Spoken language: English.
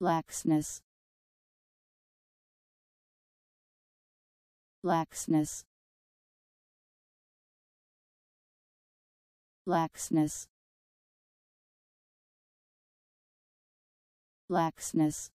laxness laxness laxness laxness